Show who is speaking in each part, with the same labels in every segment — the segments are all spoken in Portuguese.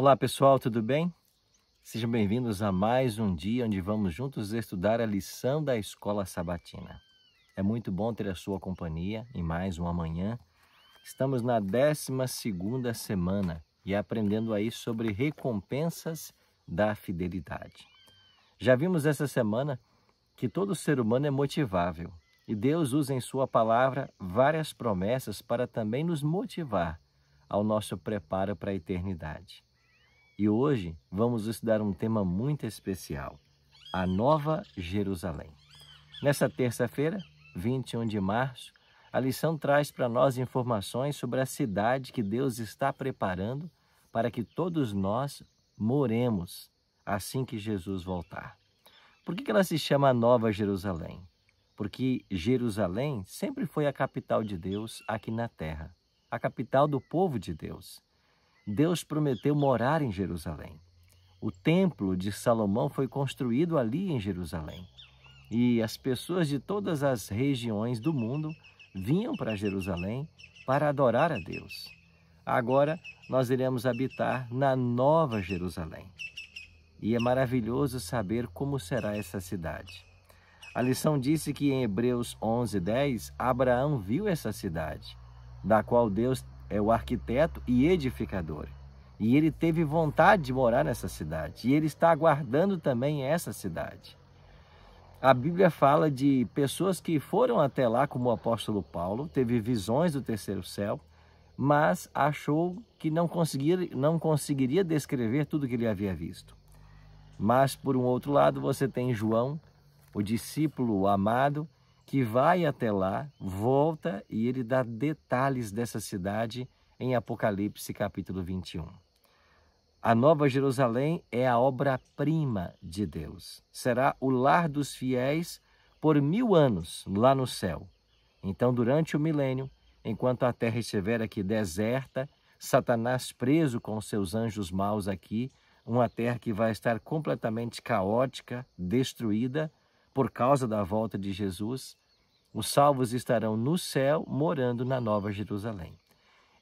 Speaker 1: Olá pessoal, tudo bem? Sejam bem-vindos a mais um dia onde vamos juntos estudar a lição da escola sabatina. É muito bom ter a sua companhia em mais uma manhã. Estamos na 12 semana e aprendendo aí sobre recompensas da fidelidade. Já vimos essa semana que todo ser humano é motivável e Deus usa em Sua palavra várias promessas para também nos motivar ao nosso preparo para a eternidade. E hoje vamos estudar um tema muito especial: a Nova Jerusalém. Nessa terça-feira, 21 de março, a lição traz para nós informações sobre a cidade que Deus está preparando para que todos nós moremos assim que Jesus voltar. Por que ela se chama Nova Jerusalém? Porque Jerusalém sempre foi a capital de Deus aqui na terra, a capital do povo de Deus. Deus prometeu morar em Jerusalém. O templo de Salomão foi construído ali em Jerusalém. E as pessoas de todas as regiões do mundo vinham para Jerusalém para adorar a Deus. Agora nós iremos habitar na Nova Jerusalém. E é maravilhoso saber como será essa cidade. A lição disse que em Hebreus 11:10 Abraão viu essa cidade, da qual Deus é o arquiteto e edificador. E ele teve vontade de morar nessa cidade. E ele está aguardando também essa cidade. A Bíblia fala de pessoas que foram até lá, como o apóstolo Paulo, teve visões do terceiro céu, mas achou que não conseguiria, não conseguiria descrever tudo que ele havia visto. Mas, por um outro lado, você tem João, o discípulo amado, que vai até lá, volta e ele dá detalhes dessa cidade em Apocalipse capítulo 21. A Nova Jerusalém é a obra-prima de Deus. Será o lar dos fiéis por mil anos lá no céu. Então, durante o milênio, enquanto a terra estiver aqui deserta, Satanás preso com seus anjos maus aqui, uma terra que vai estar completamente caótica, destruída por causa da volta de Jesus, os salvos estarão no céu, morando na Nova Jerusalém.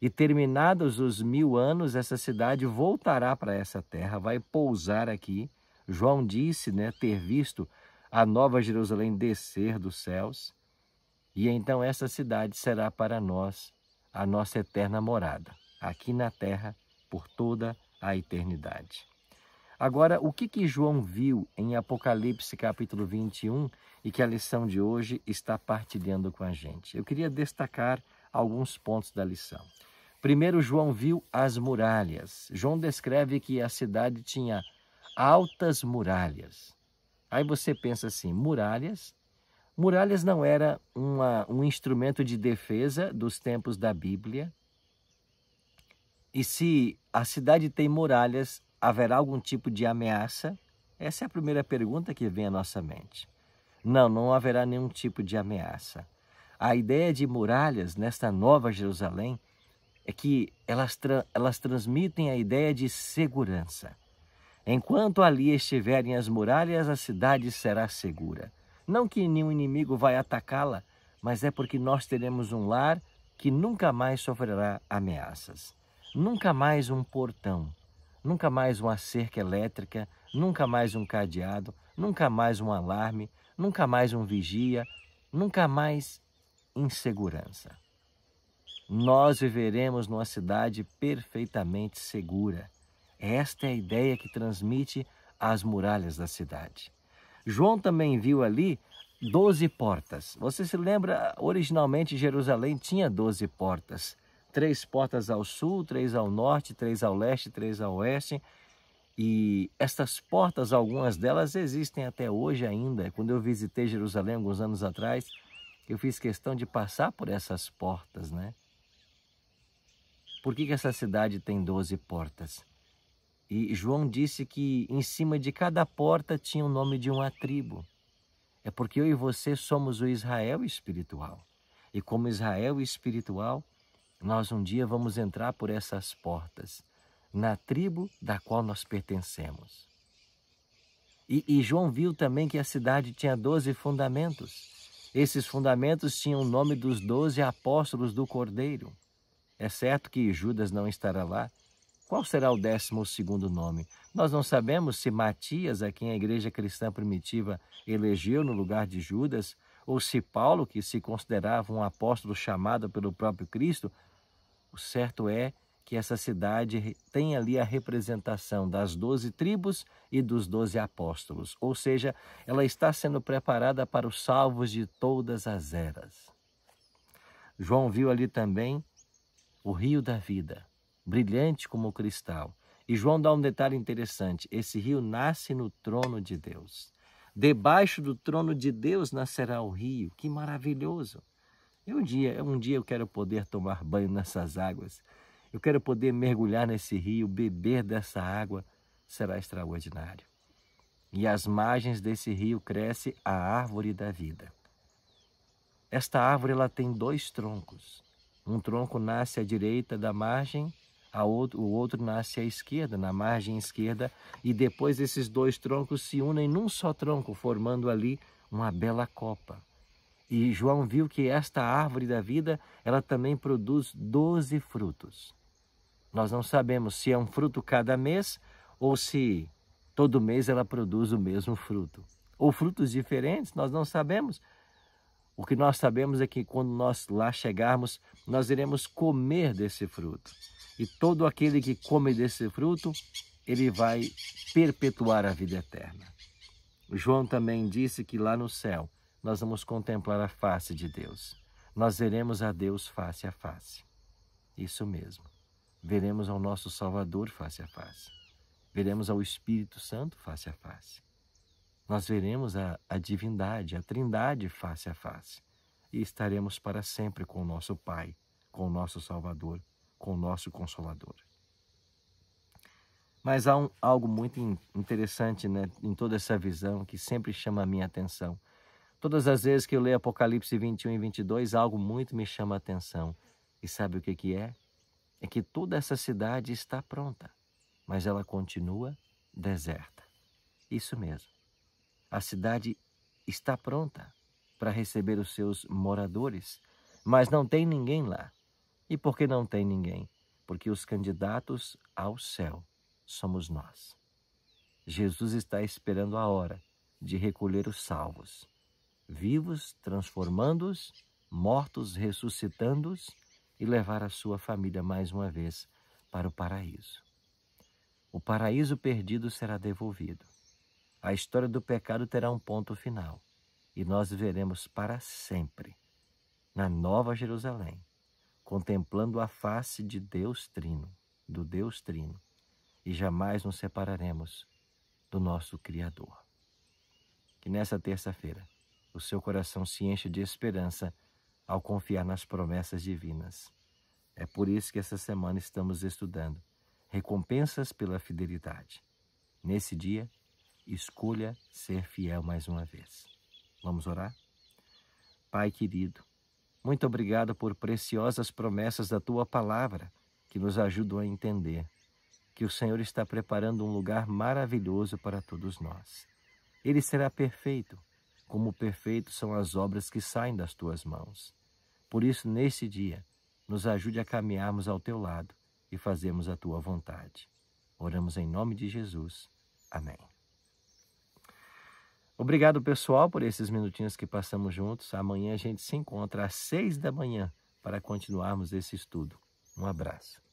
Speaker 1: E terminados os mil anos, essa cidade voltará para essa terra, vai pousar aqui. João disse né, ter visto a Nova Jerusalém descer dos céus. E então essa cidade será para nós a nossa eterna morada, aqui na terra, por toda a eternidade. Agora, o que, que João viu em Apocalipse capítulo 21 e que a lição de hoje está partilhando com a gente? Eu queria destacar alguns pontos da lição. Primeiro, João viu as muralhas. João descreve que a cidade tinha altas muralhas. Aí você pensa assim: muralhas? Muralhas não era uma, um instrumento de defesa dos tempos da Bíblia. E se a cidade tem muralhas, haverá algum tipo de ameaça? Essa é a primeira pergunta que vem à nossa mente. Não, não haverá nenhum tipo de ameaça. A ideia de muralhas nesta nova Jerusalém é que elas, tra elas transmitem a ideia de segurança. Enquanto ali estiverem as muralhas, a cidade será segura. Não que nenhum inimigo vai atacá-la, mas é porque nós teremos um lar que nunca mais sofrerá ameaças. Nunca mais um portão, nunca mais uma cerca elétrica, nunca mais um cadeado, nunca mais um alarme, nunca mais um vigia, nunca mais insegurança. Nós viveremos numa cidade perfeitamente segura. Esta é a ideia que transmite as muralhas da cidade. João também viu ali doze portas. Você se lembra, originalmente Jerusalém tinha doze portas três portas ao sul, três ao norte, três ao leste, três ao oeste. E estas portas, algumas delas existem até hoje ainda. Quando eu visitei Jerusalém alguns anos atrás, eu fiz questão de passar por essas portas, né? Por que, que essa cidade tem 12 portas? E João disse que em cima de cada porta tinha o nome de uma tribo. É porque eu e você somos o Israel espiritual. E como Israel espiritual, nós um dia vamos entrar por essas portas, na tribo da qual nós pertencemos. E, e, João viu também que a cidade tinha doze fundamentos. Esses fundamentos tinham o nome dos doze apóstolos do Cordeiro. É certo que Judas não estará lá. Qual será o décimo segundo nome? Nós não sabemos se Matias, a quem a igreja cristã primitiva elegeu no lugar de Judas, ou se Paulo, que se considerava um apóstolo chamado pelo próprio Cristo, o certo é que essa cidade tem ali a representação das doze tribos e dos doze apóstolos, ou seja, ela está sendo preparada para os salvos de todas as eras. João viu ali também o rio da vida, brilhante como cristal. E João dá um detalhe interessante: esse rio nasce no trono de Deus. Debaixo do trono de Deus nascerá o rio, que maravilhoso! E um dia, um dia eu quero poder tomar banho nessas águas. Eu quero poder mergulhar nesse rio, beber dessa água. Será extraordinário. E às margens desse rio cresce a árvore da vida. Esta árvore ela tem dois troncos. Um tronco nasce à direita da margem, outro, o outro nasce à esquerda, na margem esquerda, e depois esses dois troncos se unem num só tronco, formando ali uma bela copa. E João viu que esta árvore da vida, ela também produz doze frutos. Nós não sabemos se é um fruto cada mês ou se todo mês ela produz o mesmo fruto. Ou frutos diferentes, nós não sabemos. O que nós sabemos é que quando nós lá chegarmos, nós iremos comer desse fruto. E todo aquele que come desse fruto, ele vai perpetuar a vida eterna. João também disse que lá no céu nós vamos contemplar a face de Deus. Nós veremos a Deus face a face. Isso mesmo. Veremos ao nosso Salvador face a face. Veremos ao Espírito Santo face a face. Nós veremos a, a divindade, a trindade face a face. E estaremos para sempre com o nosso Pai, com o nosso Salvador, com o nosso Consolador. Mas há um, algo muito interessante né, em toda essa visão que sempre chama a minha atenção Todas as vezes que eu leio Apocalipse 21 e 22, algo muito me chama a atenção. E sabe o que, que é? É que toda essa cidade está pronta, mas ela continua deserta. Isso mesmo. A cidade está pronta para receber os seus moradores, mas não tem ninguém lá. E por que não tem ninguém? Porque os candidatos ao céu somos nós. Jesus está esperando a hora de recolher os salvos vivos, transformando-os, mortos, ressuscitando-os e levar a sua família mais uma vez para o paraíso. O paraíso perdido será devolvido. A história do pecado terá um ponto final e nós viveremos para sempre na Nova Jerusalém, contemplando a face de Deus Trino, do Deus Trino, e jamais nos separaremos do nosso Criador. Que nessa terça-feira o seu coração se enche de esperança ao confiar nas promessas divinas. É por isso que essa semana estamos estudando recompensas pela fidelidade. Nesse dia, escolha ser fiel mais uma vez. Vamos orar? Pai querido, muito obrigado por preciosas promessas da tua palavra que nos ajudam a entender que o Senhor está preparando um lugar maravilhoso para todos nós. Ele será perfeito como perfeitas são as obras que saem das tuas mãos. Por isso, neste dia, nos ajude a caminharmos ao teu lado e fazermos a tua vontade. Oramos em nome de Jesus. Amém. Obrigado, pessoal, por esses minutinhos que passamos juntos. Amanhã a gente se encontra às seis da manhã para continuarmos esse estudo. Um abraço.